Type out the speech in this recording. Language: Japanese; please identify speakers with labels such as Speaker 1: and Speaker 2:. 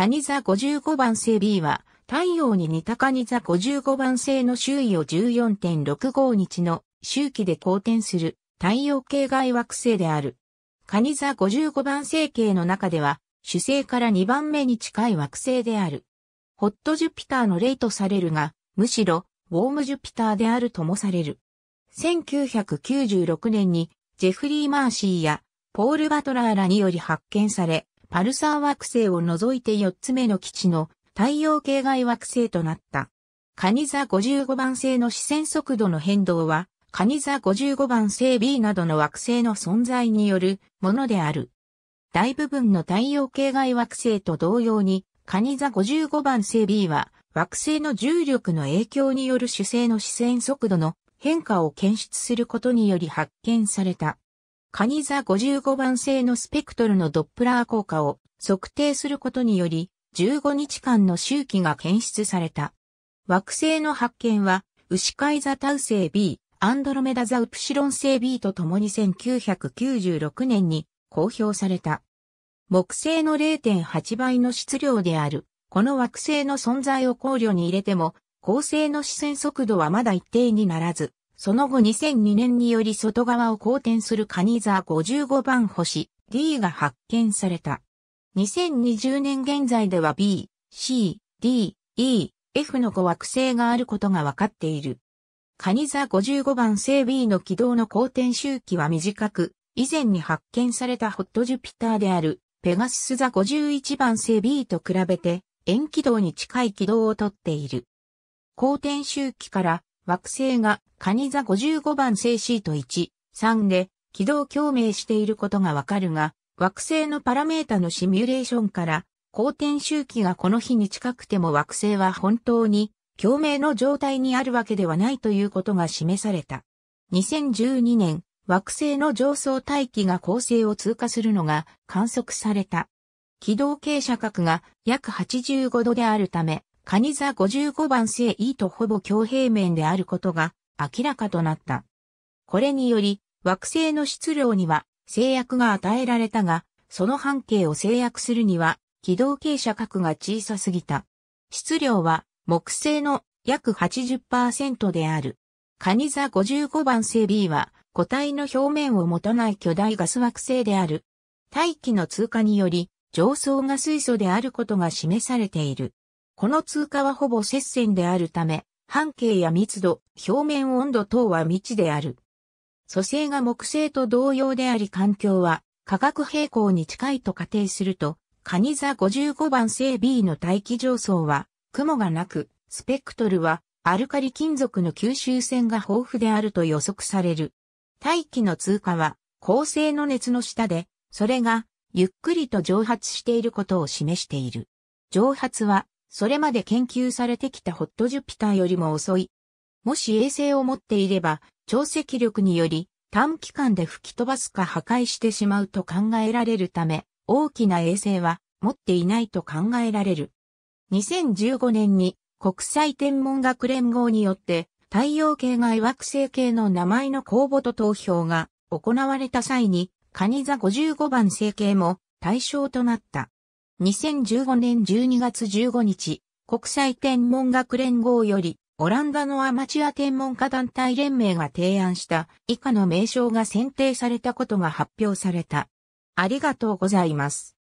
Speaker 1: カニ座55番星 B は、太陽に似たカニ座55番星の周囲を14.65日の周期で公転する太陽系外惑星である。カニ座55番星系の中では、主星から2番目に近い惑星である。ホットジュピターの例とされるが、むしろ、ウォームジュピターであるともされる。1996年に、ジェフリー・マーシーや、ポール・バトラーらにより発見され、パルサー惑星を除いて4つ目の基地の太陽系外惑星となった。カニ座55番星の視線速度の変動は、カニ座55番星 B などの惑星の存在によるものである。大部分の太陽系外惑星と同様に、カニ座55番星 B は、惑星の重力の影響による主星の視線速度の変化を検出することにより発見された。カニ座55番星のスペクトルのドップラー効果を測定することにより、15日間の周期が検出された。惑星の発見は、牛飼い座タウ星 B、アンドロメダ座ウプシロン星 B と共に1996年に公表された。木星の0.8倍の質量である、この惑星の存在を考慮に入れても、恒星の視線速度はまだ一定にならず、その後2002年により外側を好転するカニ座55番星 D が発見された。2020年現在では B、C、D、E、F の5惑星があることが分かっている。カニ座55番星 B の軌道の公転周期は短く、以前に発見されたホットジュピターであるペガスス座51番星 B と比べて、円軌道に近い軌道をとっている。公転周期から惑星がカニ座55番星シート1、3で軌道共鳴していることがわかるが、惑星のパラメータのシミュレーションから、公転周期がこの日に近くても惑星は本当に共鳴の状態にあるわけではないということが示された。2012年、惑星の上層大気が恒星を通過するのが観測された。軌道傾斜角が約85度であるため、カニ座55番星 E とほぼ共平面であることが明らかとなった。これにより、惑星の質量には制約が与えられたが、その半径を制約するには、軌道傾斜角が小さすぎた。質量は木星の約80%である。カニ座55番星 B は、個体の表面を持たない巨大ガス惑星である。大気の通過により、上層が水素であることが示されている。この通過はほぼ接線であるため、半径や密度、表面温度等は未知である。蘇生が木星と同様であり環境は化学平衡に近いと仮定すると、カニ座55番星 B の大気上層は雲がなく、スペクトルはアルカリ金属の吸収線が豊富であると予測される。大気の通過は恒星の熱の下で、それがゆっくりと蒸発していることを示している。蒸発はそれまで研究されてきたホットジュピターよりも遅い。もし衛星を持っていれば、潮汐力により短期間で吹き飛ばすか破壊してしまうと考えられるため、大きな衛星は持っていないと考えられる。2015年に国際天文学連合によって太陽系外惑星系の名前の公募と投票が行われた際に、カニ座55番星系も対象となった。2015年12月15日、国際天文学連合より、オランダのアマチュア天文家団体連盟が提案した以下の名称が選定されたことが発表された。ありがとうございます。